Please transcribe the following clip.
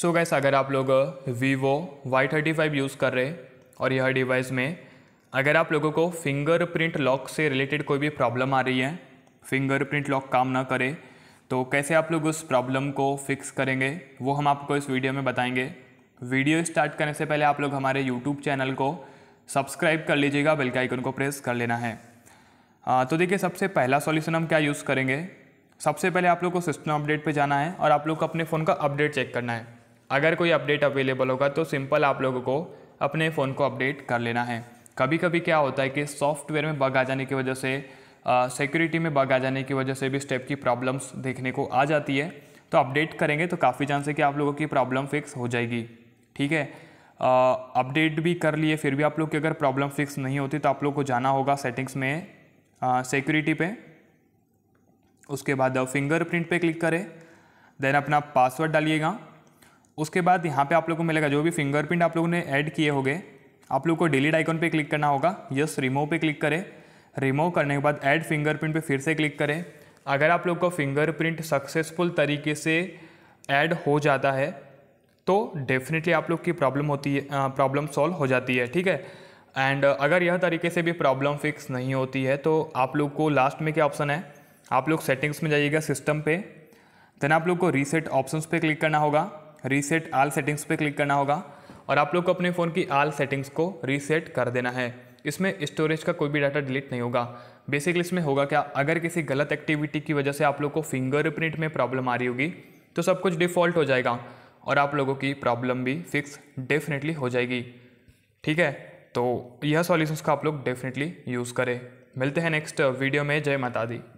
सो so gas अगर आप लोग Vivo Y thirty five use कर रहे और यह डिवाइस में अगर आप लोगों को फिंगरप्रिंट लॉक से रिलेटेड कोई भी प्रॉब्लम आ रही है फिंगरप्रिंट लॉक काम ना करे तो कैसे आप लोग उस प्रॉब्लम को फिक्स करेंगे वो हम आपको इस वीडियो में बताएंगे वीडियो स्टार्ट करने से पहले आप लोग हमारे यूट्यूब चैनल को सब्सक्राइब कर लीजिएगा बेल के आइकन को प्रेस कर लेना है आ, तो देखिए सबसे पहला सॉल्यूशन हम क्या यूज़ करेंगे सबसे पहले आप लोग को सिस्टम अपडेट पे जाना है और आप लोग को अपने फ़ोन का अपडेट चेक करना है अगर कोई अपडेट अवेलेबल होगा तो सिंपल आप लोगों को अपने फ़ोन को अपडेट कर लेना है कभी कभी क्या होता है कि सॉफ्टवेयर में बग आ जाने की वजह से सिक्योरिटी में बग आ जाने की वजह से भी स्टेप की प्रॉब्लम्स देखने को आ जाती है तो अपडेट करेंगे तो काफ़ी चांस है कि आप लोगों की प्रॉब्लम फिक्स हो जाएगी ठीक है अपडेट भी कर लिए फिर भी आप लोग की अगर प्रॉब्लम फिक्स नहीं होती तो आप लोग को जाना होगा सेटिंग्स में सिक्योरिटी पे उसके बाद फिंगरप्रिंट पे क्लिक करें देन अपना पासवर्ड डालिएगा उसके बाद यहाँ पे आप लोगों को मिलेगा जो भी फिंगरप्रिंट आप लोगों ने ऐड किए होंगे आप लोग को डिलीट आइकन पे क्लिक करना होगा यस रिमूव पे क्लिक करें रिमूव करने के बाद ऐड फिंगरप्रिंट पे फिर से क्लिक करें अगर आप लोग का फिंगरप्रिंट सक्सेसफुल तरीके से ऐड हो जाता है तो डेफिनेटली आप लोग की प्रॉब्लम होती है प्रॉब्लम सॉल्व हो जाती है ठीक है एंड अगर यह तरीके से भी प्रॉब्लम फिक्स नहीं होती है तो आप लोग को लास्ट में क्या ऑप्शन है आप लोग सेटिंग्स में जाइएगा सिस्टम पे देन आप लोग को रीसेट ऑप्शंस पे क्लिक करना होगा रीसेट आल सेटिंग्स पे क्लिक करना होगा और आप लोग को अपने फ़ोन की आल सेटिंग्स को रीसेट कर देना है इसमें स्टोरेज का कोई भी डाटा डिलीट नहीं होगा बेसिकली इसमें होगा क्या अगर किसी गलत एक्टिविटी की वजह से आप लोग को फिंगरप्रिंट में प्रॉब्लम आ रही होगी तो सब कुछ डिफ़ॉल्ट हो जाएगा और आप लोगों की प्रॉब्लम भी फिक्स डेफिनेटली हो जाएगी ठीक है तो यह सॉल्यूशंस का आप लोग डेफिनेटली यूज़ करें मिलते हैं नेक्स्ट वीडियो में जय माता दी